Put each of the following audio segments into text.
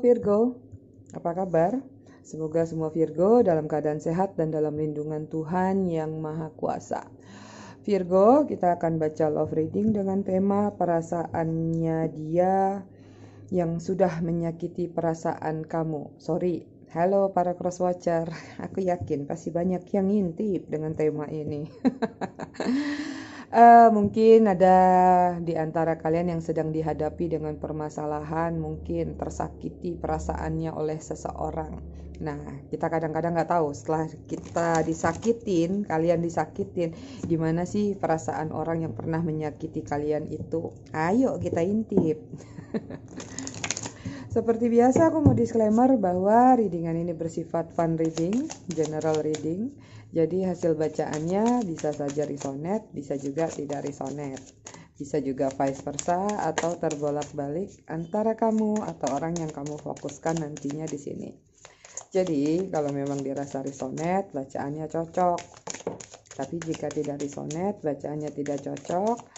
Virgo, apa kabar? Semoga semua Virgo dalam keadaan sehat dan dalam lindungan Tuhan yang Maha Kuasa. Virgo, kita akan baca love reading dengan tema perasaannya dia yang sudah menyakiti perasaan kamu. Sorry, halo para cross watcher. Aku yakin pasti banyak yang intip dengan tema ini. uh, mungkin ada di antara kalian yang sedang dihadapi dengan permasalahan, mungkin tersakiti perasaannya oleh seseorang. Nah, kita kadang-kadang nggak tahu setelah kita disakitin, kalian disakitin, gimana sih perasaan orang yang pernah menyakiti kalian itu? Ayo kita intip. Seperti biasa aku mau disclaimer bahwa readingan ini bersifat fun reading, general reading. Jadi hasil bacaannya bisa saja risonet, bisa juga tidak risonet. Bisa juga vice versa atau terbolak-balik antara kamu atau orang yang kamu fokuskan nantinya di sini. Jadi, kalau memang dirasa risonet, bacaannya cocok. Tapi jika tidak risonet, bacaannya tidak cocok,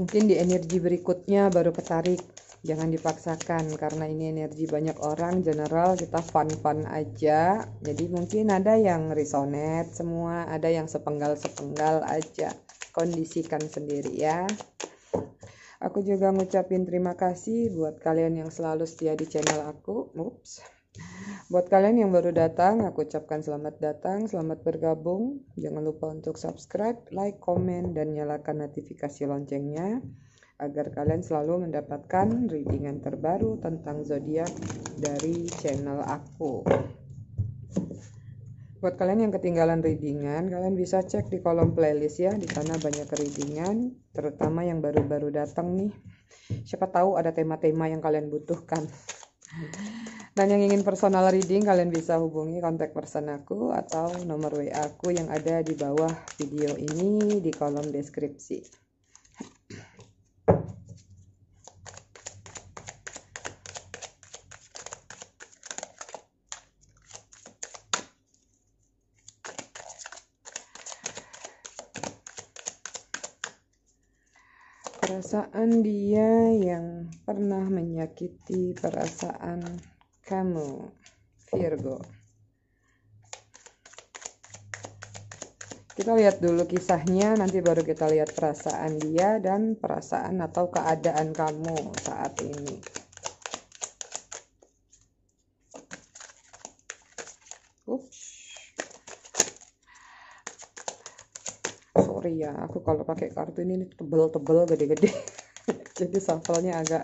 mungkin di energi berikutnya baru ketarik jangan dipaksakan karena ini energi banyak orang general kita fun-fun aja jadi mungkin ada yang resonate semua ada yang sepenggal-sepenggal aja kondisikan sendiri ya aku juga ngucapin terima kasih buat kalian yang selalu setia di channel aku Oops. buat kalian yang baru datang aku ucapkan selamat datang selamat bergabung jangan lupa untuk subscribe like comment dan nyalakan notifikasi loncengnya agar kalian selalu mendapatkan readingan terbaru tentang zodiak dari channel aku. Buat kalian yang ketinggalan readingan, kalian bisa cek di kolom playlist ya. Di sana banyak readingan, terutama yang baru-baru datang nih. Siapa tahu ada tema-tema yang kalian butuhkan. Dan yang ingin personal reading, kalian bisa hubungi kontak person aku atau nomor WA aku yang ada di bawah video ini di kolom deskripsi. perasaan dia yang pernah menyakiti perasaan kamu, Virgo. Kita lihat dulu kisahnya, nanti baru kita lihat perasaan dia dan perasaan atau keadaan kamu saat ini. iya aku kalau pakai kartu ini tebel-tebel gede-gede jadi sampelnya agak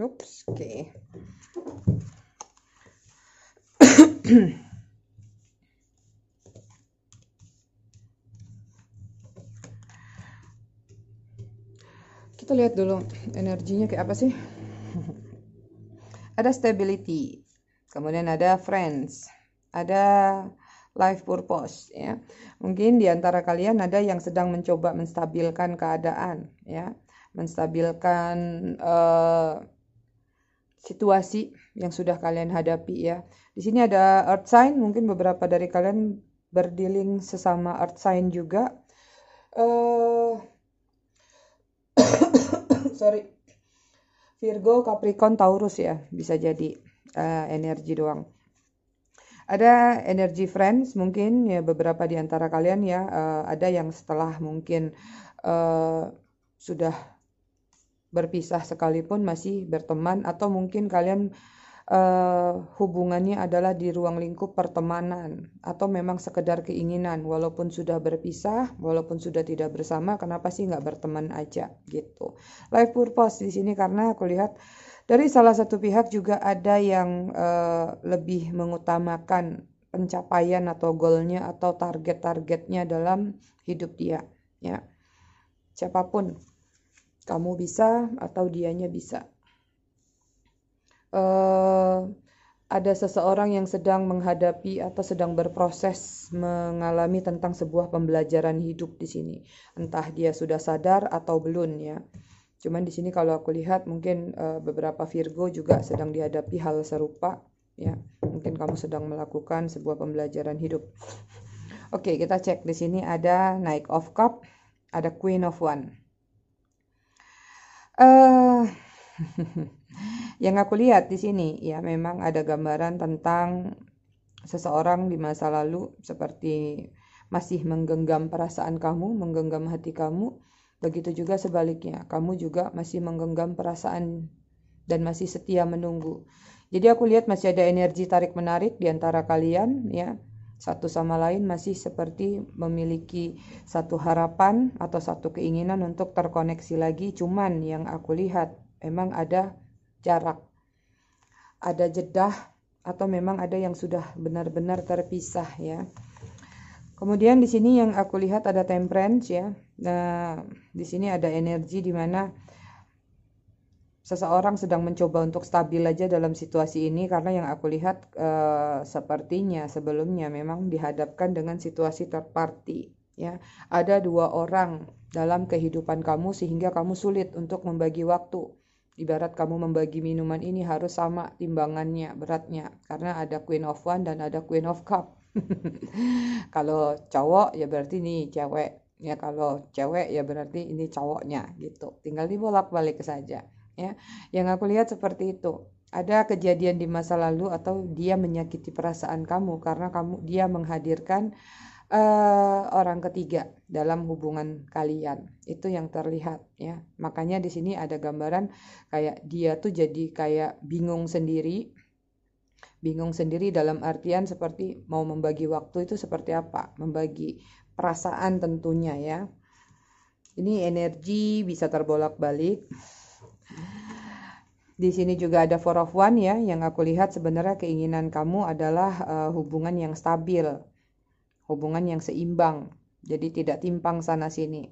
Oops, oke kita lihat dulu energinya kayak apa sih ada stability, kemudian ada friends, ada life purpose ya. Mungkin diantara kalian ada yang sedang mencoba menstabilkan keadaan ya, menstabilkan uh, situasi yang sudah kalian hadapi ya. Di sini ada earth sign, mungkin beberapa dari kalian berdiling sesama earth sign juga. Uh, sorry Virgo, Capricorn, Taurus ya, bisa jadi uh, energi doang. Ada energi friends mungkin ya beberapa di antara kalian ya, uh, ada yang setelah mungkin uh, sudah berpisah sekalipun masih berteman atau mungkin kalian uh, hubungannya adalah di ruang lingkup pertemanan atau memang sekedar keinginan walaupun sudah berpisah walaupun sudah tidak bersama kenapa sih nggak berteman aja gitu life purpose di sini karena aku lihat dari salah satu pihak juga ada yang uh, lebih mengutamakan pencapaian atau goalnya atau target-targetnya dalam hidup dia ya siapapun kamu bisa atau dianya bisa Eh, ada seseorang yang sedang menghadapi atau sedang berproses mengalami tentang sebuah pembelajaran hidup di sini. Entah dia sudah sadar atau belum ya. Cuman di sini kalau aku lihat mungkin uh, beberapa Virgo juga sedang dihadapi hal serupa ya. Mungkin kamu sedang melakukan sebuah pembelajaran hidup. Oke, kita cek di sini ada Knight of Cup, ada Queen of One. Uh, yang aku lihat di sini ya memang ada gambaran tentang seseorang di masa lalu seperti masih menggenggam perasaan kamu, menggenggam hati kamu. Begitu juga sebaliknya, kamu juga masih menggenggam perasaan dan masih setia menunggu. Jadi aku lihat masih ada energi tarik menarik di antara kalian ya. Satu sama lain masih seperti memiliki satu harapan atau satu keinginan untuk terkoneksi lagi. Cuman yang aku lihat emang ada jarak. Ada jedah atau memang ada yang sudah benar-benar terpisah ya. Kemudian di sini yang aku lihat ada temperance ya. Nah, di sini ada energi di mana seseorang sedang mencoba untuk stabil aja dalam situasi ini karena yang aku lihat e, sepertinya sebelumnya memang dihadapkan dengan situasi terparti ya. Ada dua orang dalam kehidupan kamu sehingga kamu sulit untuk membagi waktu. Ibarat kamu membagi minuman ini harus sama timbangannya, beratnya. Karena ada Queen of One dan ada Queen of Cup. kalau cowok ya berarti ini cewek. Ya kalau cewek ya berarti ini cowoknya gitu. Tinggal dibolak-balik saja. Ya, yang aku lihat seperti itu ada kejadian di masa lalu atau dia menyakiti perasaan kamu karena kamu dia menghadirkan uh, orang ketiga dalam hubungan kalian. Itu yang terlihat ya. Makanya di sini ada gambaran kayak dia tuh jadi kayak bingung sendiri. Bingung sendiri dalam artian seperti mau membagi waktu itu seperti apa? Membagi perasaan tentunya ya. Ini energi bisa terbolak-balik. Di sini juga ada Four of One ya, yang aku lihat sebenarnya keinginan kamu adalah uh, hubungan yang stabil, hubungan yang seimbang, jadi tidak timpang sana-sini.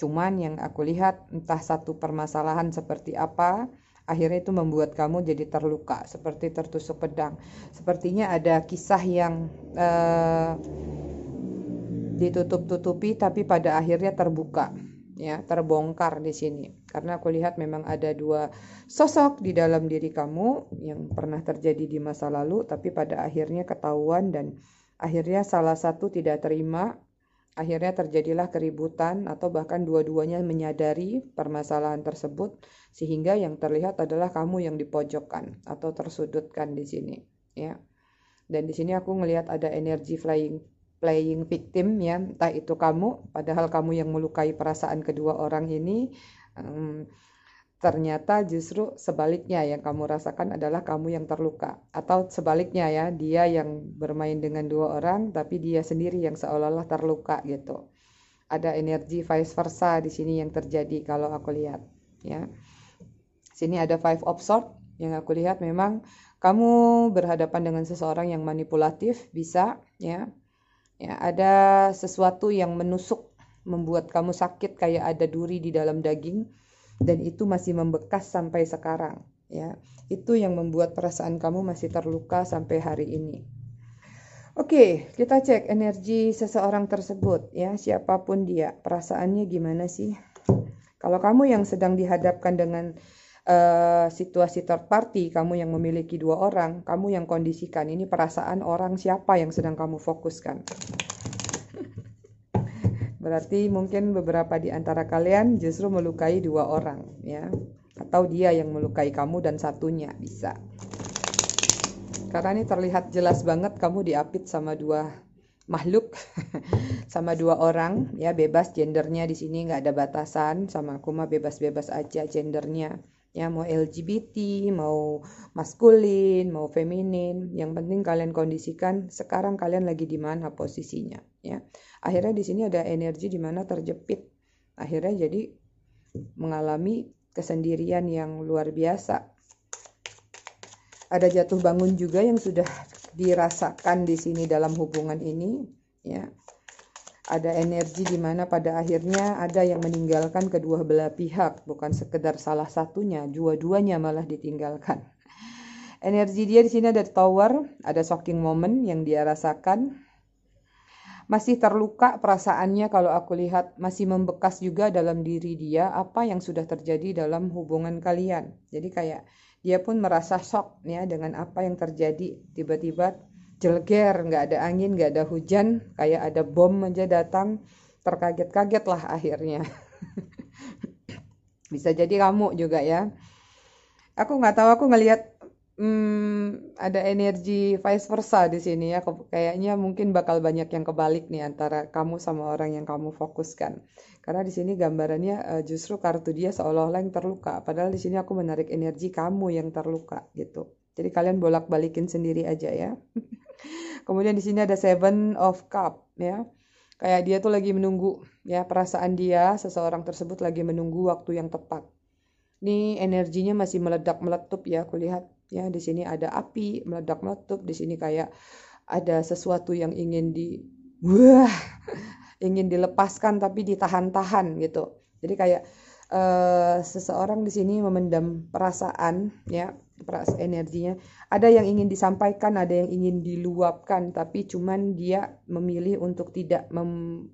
Cuman yang aku lihat, entah satu permasalahan seperti apa, akhirnya itu membuat kamu jadi terluka, seperti tertusuk pedang. Sepertinya ada kisah yang eh, ditutup-tutupi, tapi pada akhirnya terbuka, ya, terbongkar di sini. Karena aku lihat memang ada dua sosok di dalam diri kamu yang pernah terjadi di masa lalu, tapi pada akhirnya ketahuan dan Akhirnya salah satu tidak terima, akhirnya terjadilah keributan atau bahkan dua-duanya menyadari permasalahan tersebut sehingga yang terlihat adalah kamu yang dipojokkan atau tersudutkan di sini ya dan di sini aku melihat ada energi flying playing victim ya entah itu kamu padahal kamu yang melukai perasaan kedua orang ini um, ternyata justru sebaliknya yang kamu rasakan adalah kamu yang terluka atau sebaliknya ya dia yang bermain dengan dua orang tapi dia sendiri yang seolah-olah terluka gitu ada energi vice versa di sini yang terjadi kalau aku lihat ya sini ada five of sword yang aku lihat memang kamu berhadapan dengan seseorang yang manipulatif bisa ya ya ada sesuatu yang menusuk membuat kamu sakit kayak ada duri di dalam daging dan itu masih membekas sampai sekarang ya itu yang membuat perasaan kamu masih terluka sampai hari ini Oke, kita cek energi seseorang tersebut ya, siapapun dia, perasaannya gimana sih? Kalau kamu yang sedang dihadapkan dengan uh, situasi third party, kamu yang memiliki dua orang, kamu yang kondisikan ini perasaan orang siapa yang sedang kamu fokuskan. Berarti mungkin beberapa di antara kalian justru melukai dua orang ya. Atau dia yang melukai kamu dan satunya bisa. Karena ini terlihat jelas banget kamu diapit sama dua makhluk sama dua orang ya bebas gendernya di sini nggak ada batasan sama aku mah bebas-bebas aja gendernya ya mau LGBT, mau maskulin, mau feminin, yang penting kalian kondisikan sekarang kalian lagi di mana posisinya, ya. Akhirnya di sini ada energi di mana terjepit. Akhirnya jadi mengalami kesendirian yang luar biasa. Ada jatuh bangun juga yang sudah dirasakan di sini dalam hubungan ini, ya ada energi di mana pada akhirnya ada yang meninggalkan kedua belah pihak, bukan sekedar salah satunya, dua-duanya malah ditinggalkan. Energi dia di sini ada tower, ada shocking moment yang dia rasakan. Masih terluka perasaannya kalau aku lihat masih membekas juga dalam diri dia apa yang sudah terjadi dalam hubungan kalian. Jadi kayak dia pun merasa shock ya dengan apa yang terjadi tiba-tiba jelger, nggak ada angin, nggak ada hujan, kayak ada bom aja datang, terkaget-kaget lah akhirnya. Bisa jadi kamu juga ya. Aku nggak tahu, aku ngelihat hmm, ada energi vice versa di sini ya. Kayaknya mungkin bakal banyak yang kebalik nih antara kamu sama orang yang kamu fokuskan. Karena di sini gambarannya eh, justru kartu dia seolah-olah yang terluka. Padahal di sini aku menarik energi kamu yang terluka gitu. Jadi kalian bolak-balikin sendiri aja ya. Kemudian di sini ada Seven of Cup ya. Kayak dia tuh lagi menunggu ya perasaan dia seseorang tersebut lagi menunggu waktu yang tepat. Ini energinya masih meledak-meletup ya, kulihat ya di sini ada api meledak-meletup, di sini kayak ada sesuatu yang ingin di wah ingin dilepaskan tapi ditahan-tahan gitu. Jadi kayak uh, seseorang di sini memendam perasaan ya energinya ada yang ingin disampaikan ada yang ingin diluapkan tapi cuman dia memilih untuk tidak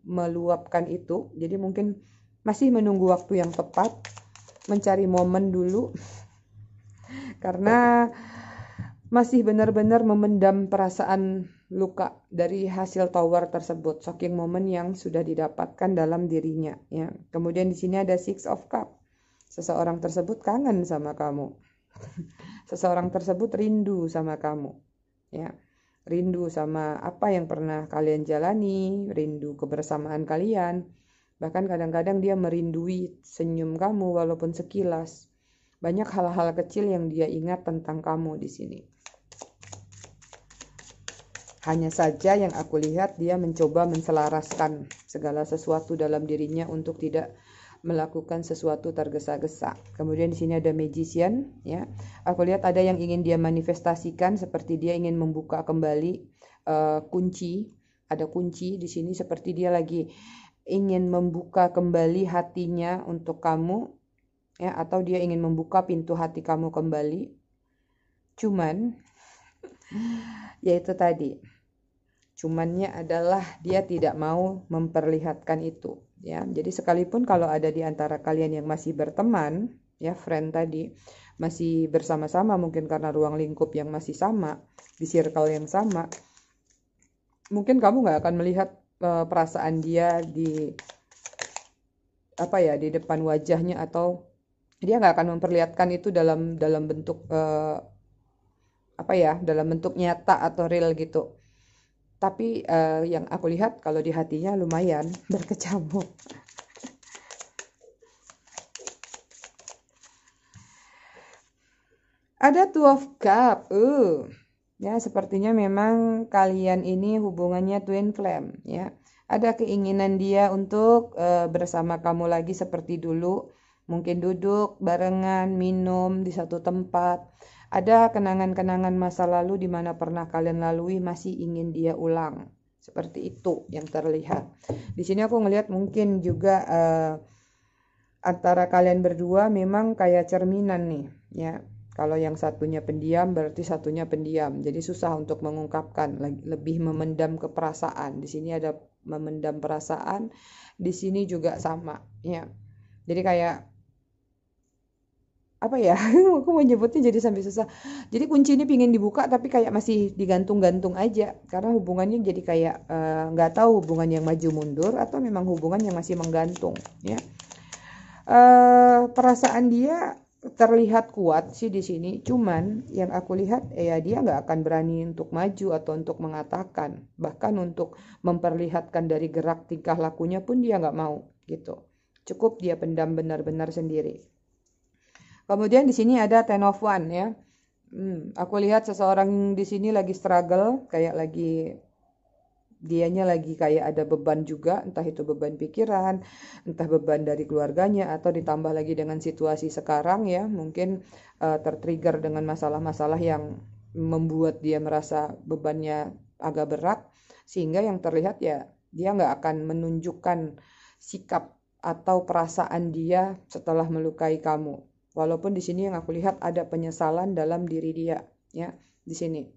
meluapkan itu jadi mungkin masih menunggu waktu yang tepat mencari momen dulu karena masih benar-benar memendam perasaan luka dari hasil tower tersebut shocking momen yang sudah didapatkan dalam dirinya ya kemudian di sini ada six of cup seseorang tersebut kangen sama kamu seseorang tersebut rindu sama kamu. Ya. Rindu sama apa yang pernah kalian jalani, rindu kebersamaan kalian. Bahkan kadang-kadang dia merindui senyum kamu walaupun sekilas. Banyak hal-hal kecil yang dia ingat tentang kamu di sini. Hanya saja yang aku lihat dia mencoba menselaraskan segala sesuatu dalam dirinya untuk tidak melakukan sesuatu tergesa-gesa. Kemudian di sini ada magician ya. Aku lihat ada yang ingin dia manifestasikan seperti dia ingin membuka kembali uh, kunci, ada kunci di sini seperti dia lagi ingin membuka kembali hatinya untuk kamu ya atau dia ingin membuka pintu hati kamu kembali. Cuman yaitu tadi cumannya adalah dia tidak mau memperlihatkan itu ya. Jadi sekalipun kalau ada di antara kalian yang masih berteman, ya friend tadi, masih bersama-sama mungkin karena ruang lingkup yang masih sama, di circle yang sama, mungkin kamu nggak akan melihat uh, perasaan dia di apa ya di depan wajahnya atau dia nggak akan memperlihatkan itu dalam dalam bentuk uh, apa ya dalam bentuk nyata atau real gitu tapi uh, yang aku lihat kalau di hatinya lumayan berkecamuk. Ada two of cup. Uh. Ya, sepertinya memang kalian ini hubungannya twin flame, ya. Ada keinginan dia untuk uh, bersama kamu lagi seperti dulu, mungkin duduk barengan, minum di satu tempat ada kenangan-kenangan masa lalu di mana pernah kalian lalui masih ingin dia ulang. Seperti itu yang terlihat. Di sini aku ngelihat mungkin juga uh, antara kalian berdua memang kayak cerminan nih, ya. Kalau yang satunya pendiam berarti satunya pendiam. Jadi susah untuk mengungkapkan, lebih memendam keperasaan. Di sini ada memendam perasaan, di sini juga sama, ya. Jadi kayak apa ya aku mau nyebutnya jadi sampai susah jadi kunci ini pingin dibuka tapi kayak masih digantung-gantung aja karena hubungannya jadi kayak eh, nggak uh, tahu hubungan yang maju mundur atau memang hubungan yang masih menggantung ya uh, perasaan dia terlihat kuat sih di sini cuman yang aku lihat ya dia nggak akan berani untuk maju atau untuk mengatakan bahkan untuk memperlihatkan dari gerak tingkah lakunya pun dia nggak mau gitu cukup dia pendam benar-benar sendiri Kemudian di sini ada ten of one ya. Hmm, aku lihat seseorang di sini lagi struggle, kayak lagi dianya lagi kayak ada beban juga, entah itu beban pikiran, entah beban dari keluarganya atau ditambah lagi dengan situasi sekarang ya, mungkin uh, tertrigger dengan masalah-masalah yang membuat dia merasa bebannya agak berat, sehingga yang terlihat ya dia nggak akan menunjukkan sikap atau perasaan dia setelah melukai kamu Walaupun di sini yang aku lihat ada penyesalan dalam diri dia, ya. Di sini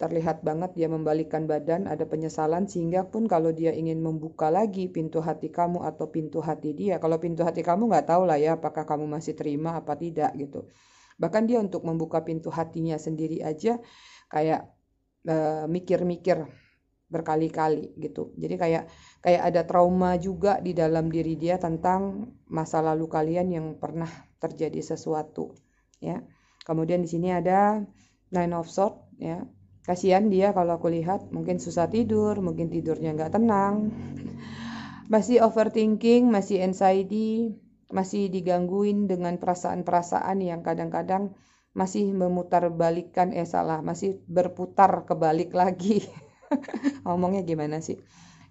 terlihat banget dia membalikkan badan, ada penyesalan sehingga pun kalau dia ingin membuka lagi pintu hati kamu atau pintu hati dia, kalau pintu hati kamu nggak tahu lah ya apakah kamu masih terima apa tidak gitu. Bahkan dia untuk membuka pintu hatinya sendiri aja kayak eh, mikir-mikir uh, berkali-kali gitu. Jadi kayak kayak ada trauma juga di dalam diri dia tentang masa lalu kalian yang pernah terjadi sesuatu ya. Kemudian di sini ada nine of sword ya. Kasihan dia kalau aku lihat mungkin susah tidur, mungkin tidurnya nggak tenang. Masih overthinking, masih anxiety, masih digangguin dengan perasaan-perasaan yang kadang-kadang masih memutar balikan eh salah masih berputar kebalik lagi ngomongnya gimana sih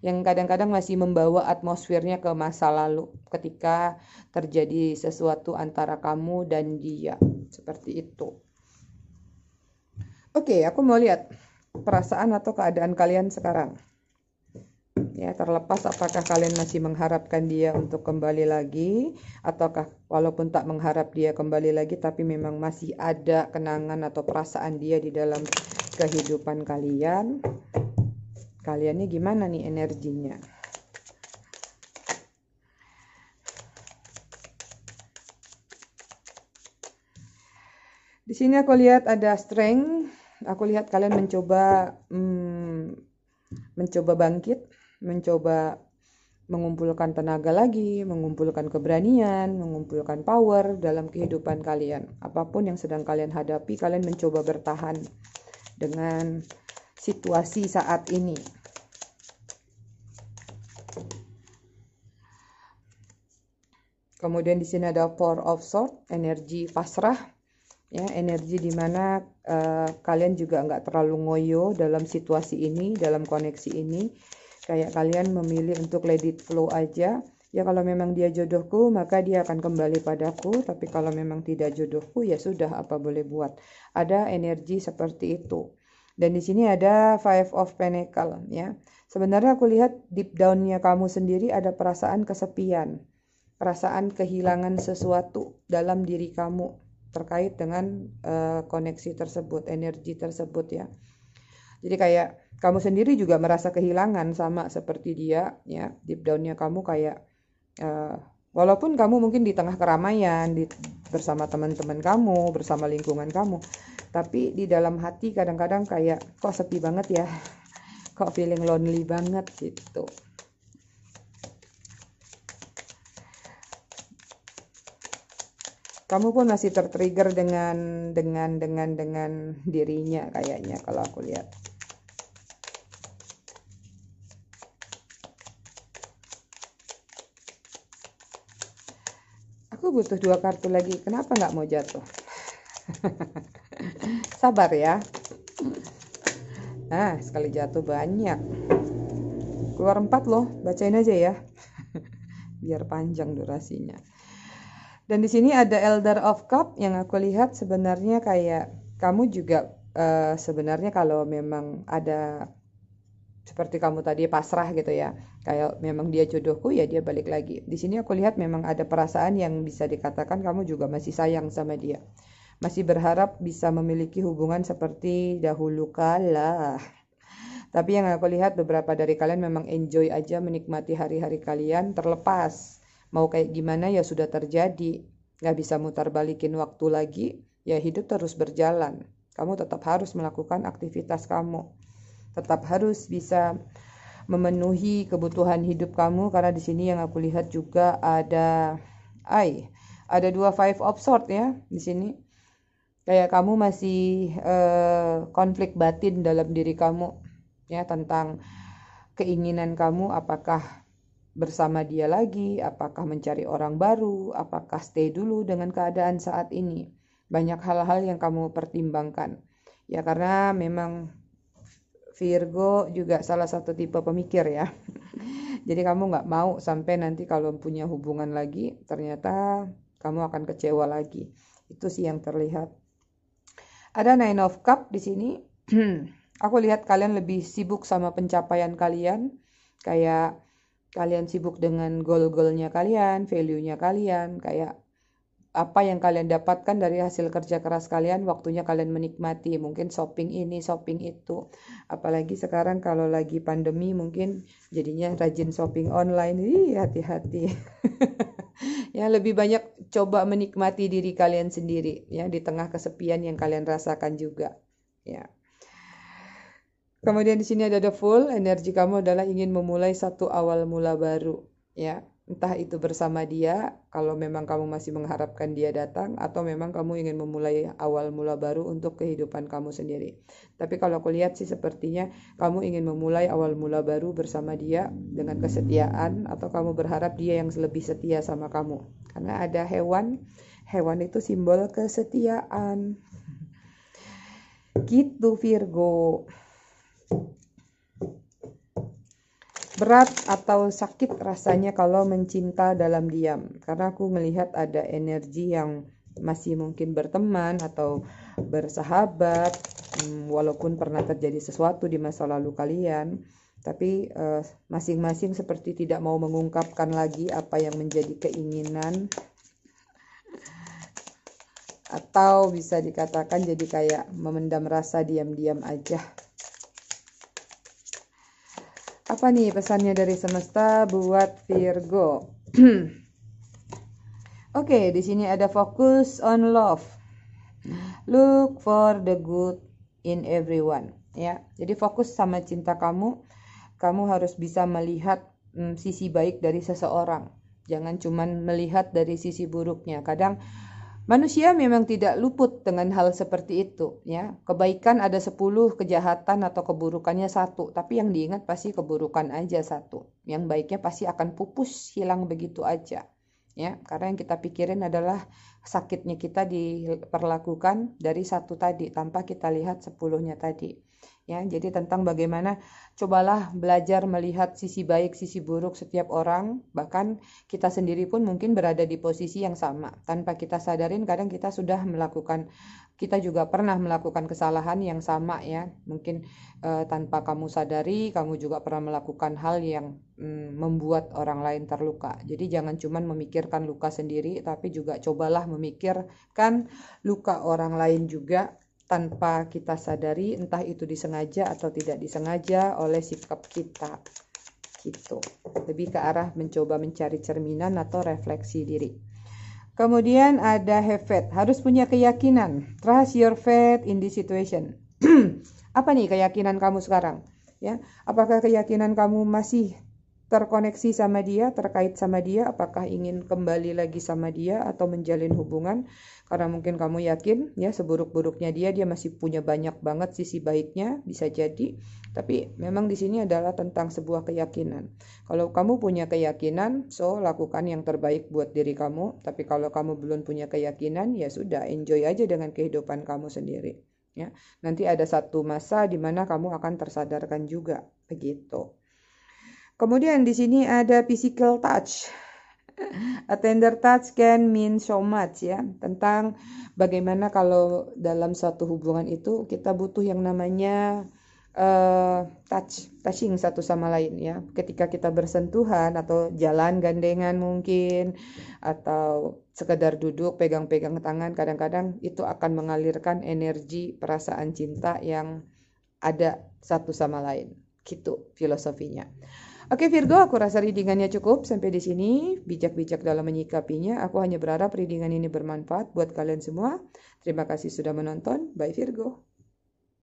yang kadang-kadang masih membawa atmosfernya ke masa lalu ketika terjadi sesuatu antara kamu dan dia seperti itu oke okay, aku mau lihat perasaan atau keadaan kalian sekarang ya terlepas apakah kalian masih mengharapkan dia untuk kembali lagi ataukah walaupun tak mengharap dia kembali lagi tapi memang masih ada kenangan atau perasaan dia di dalam kehidupan kalian kalian ini gimana nih energinya di sini aku lihat ada strength aku lihat kalian mencoba hmm, mencoba bangkit mencoba mengumpulkan tenaga lagi, mengumpulkan keberanian, mengumpulkan power dalam kehidupan kalian. Apapun yang sedang kalian hadapi, kalian mencoba bertahan dengan situasi saat ini. Kemudian di sini ada four of sword, energi pasrah, ya energi dimana uh, eh, kalian juga nggak terlalu ngoyo dalam situasi ini, dalam koneksi ini. Kayak kalian memilih untuk let it flow aja. Ya kalau memang dia jodohku maka dia akan kembali padaku, tapi kalau memang tidak jodohku ya sudah apa boleh buat. Ada energi seperti itu. Dan di sini ada Five of Pentacle ya. Sebenarnya aku lihat deep downnya kamu sendiri ada perasaan kesepian, perasaan kehilangan sesuatu dalam diri kamu terkait dengan uh, koneksi tersebut, energi tersebut ya. Jadi kayak kamu sendiri juga merasa kehilangan sama seperti dia ya. Deep downnya kamu kayak uh, Walaupun kamu mungkin di tengah keramaian, di, bersama teman-teman kamu, bersama lingkungan kamu, tapi di dalam hati kadang-kadang kayak kok sepi banget ya, kok feeling lonely banget gitu. Kamu pun masih tertrigger dengan dengan dengan dengan dirinya kayaknya kalau aku lihat. aku butuh dua kartu lagi kenapa nggak mau jatuh sabar ya nah sekali jatuh banyak keluar empat loh bacain aja ya biar panjang durasinya dan di sini ada Elder of Cup yang aku lihat sebenarnya kayak kamu juga uh, sebenarnya kalau memang ada seperti kamu tadi pasrah gitu ya kayak memang dia jodohku ya dia balik lagi di sini aku lihat memang ada perasaan yang bisa dikatakan kamu juga masih sayang sama dia masih berharap bisa memiliki hubungan seperti dahulu kala tapi yang aku lihat beberapa dari kalian memang enjoy aja menikmati hari-hari kalian terlepas mau kayak gimana ya sudah terjadi nggak bisa mutar balikin waktu lagi ya hidup terus berjalan kamu tetap harus melakukan aktivitas kamu tetap harus bisa memenuhi kebutuhan hidup kamu karena di sini yang aku lihat juga ada I ada dua five of sword ya di sini kayak kamu masih uh, konflik batin dalam diri kamu ya tentang keinginan kamu apakah bersama dia lagi, apakah mencari orang baru, apakah stay dulu dengan keadaan saat ini. Banyak hal-hal yang kamu pertimbangkan. Ya karena memang Virgo juga salah satu tipe pemikir ya. Jadi kamu nggak mau sampai nanti kalau punya hubungan lagi ternyata kamu akan kecewa lagi. Itu sih yang terlihat. Ada Nine of Cup di sini. Aku lihat kalian lebih sibuk sama pencapaian kalian. Kayak kalian sibuk dengan goal-goalnya kalian, value-nya kalian. Kayak apa yang kalian dapatkan dari hasil kerja keras kalian waktunya kalian menikmati mungkin shopping ini shopping itu apalagi sekarang kalau lagi pandemi mungkin jadinya rajin shopping online Ih, hati-hati ya lebih banyak coba menikmati diri kalian sendiri ya di tengah kesepian yang kalian rasakan juga ya kemudian di sini ada the full energi kamu adalah ingin memulai satu awal mula baru ya entah itu bersama dia kalau memang kamu masih mengharapkan dia datang atau memang kamu ingin memulai awal mula baru untuk kehidupan kamu sendiri. Tapi kalau aku lihat sih sepertinya kamu ingin memulai awal mula baru bersama dia dengan kesetiaan atau kamu berharap dia yang lebih setia sama kamu. Karena ada hewan, hewan itu simbol kesetiaan. Gitu Virgo. Berat atau sakit rasanya kalau mencinta dalam diam, karena aku melihat ada energi yang masih mungkin berteman atau bersahabat, hmm, walaupun pernah terjadi sesuatu di masa lalu kalian, tapi eh, masing-masing uh, seperti tidak mau mengungkapkan lagi apa yang menjadi keinginan, atau bisa dikatakan jadi kayak memendam rasa diam-diam aja apa nih pesannya dari semesta buat Virgo? Oke, okay, di sini ada fokus on love. Look for the good in everyone, ya. Jadi fokus sama cinta kamu. Kamu harus bisa melihat mm, sisi baik dari seseorang. Jangan cuman melihat dari sisi buruknya. Kadang Manusia memang tidak luput dengan hal seperti itu, ya. Kebaikan ada 10, kejahatan atau keburukannya satu, tapi yang diingat pasti keburukan aja satu. Yang baiknya pasti akan pupus, hilang begitu aja. Ya, karena yang kita pikirin adalah sakitnya kita diperlakukan dari satu tadi tanpa kita lihat sepuluhnya tadi ya jadi tentang bagaimana cobalah belajar melihat sisi baik sisi buruk setiap orang bahkan kita sendiri pun mungkin berada di posisi yang sama tanpa kita sadarin kadang kita sudah melakukan kita juga pernah melakukan kesalahan yang sama ya mungkin uh, tanpa kamu sadari kamu juga pernah melakukan hal yang um, membuat orang lain terluka jadi jangan cuman memikirkan luka sendiri tapi juga cobalah memikirkan luka orang lain juga tanpa kita sadari, entah itu disengaja atau tidak disengaja oleh sikap kita. Gitu. Lebih ke arah mencoba mencari cerminan atau refleksi diri. Kemudian ada have harus punya keyakinan. Trust your faith in this situation. Apa nih keyakinan kamu sekarang? Ya, apakah keyakinan kamu masih terkoneksi sama dia, terkait sama dia, apakah ingin kembali lagi sama dia atau menjalin hubungan karena mungkin kamu yakin ya seburuk-buruknya dia dia masih punya banyak banget sisi baiknya bisa jadi tapi memang di sini adalah tentang sebuah keyakinan. Kalau kamu punya keyakinan, so lakukan yang terbaik buat diri kamu, tapi kalau kamu belum punya keyakinan ya sudah enjoy aja dengan kehidupan kamu sendiri ya. Nanti ada satu masa di mana kamu akan tersadarkan juga begitu. Kemudian di sini ada physical touch. A tender touch can mean so much ya tentang bagaimana kalau dalam suatu hubungan itu kita butuh yang namanya uh, touch touching satu sama lain ya ketika kita bersentuhan atau jalan gandengan mungkin atau sekedar duduk pegang-pegang tangan kadang-kadang itu akan mengalirkan energi perasaan cinta yang ada satu sama lain gitu filosofinya. Oke Virgo, aku rasa readingannya cukup sampai di sini. Bijak-bijak dalam menyikapinya. Aku hanya berharap readingan ini bermanfaat buat kalian semua. Terima kasih sudah menonton. Bye Virgo.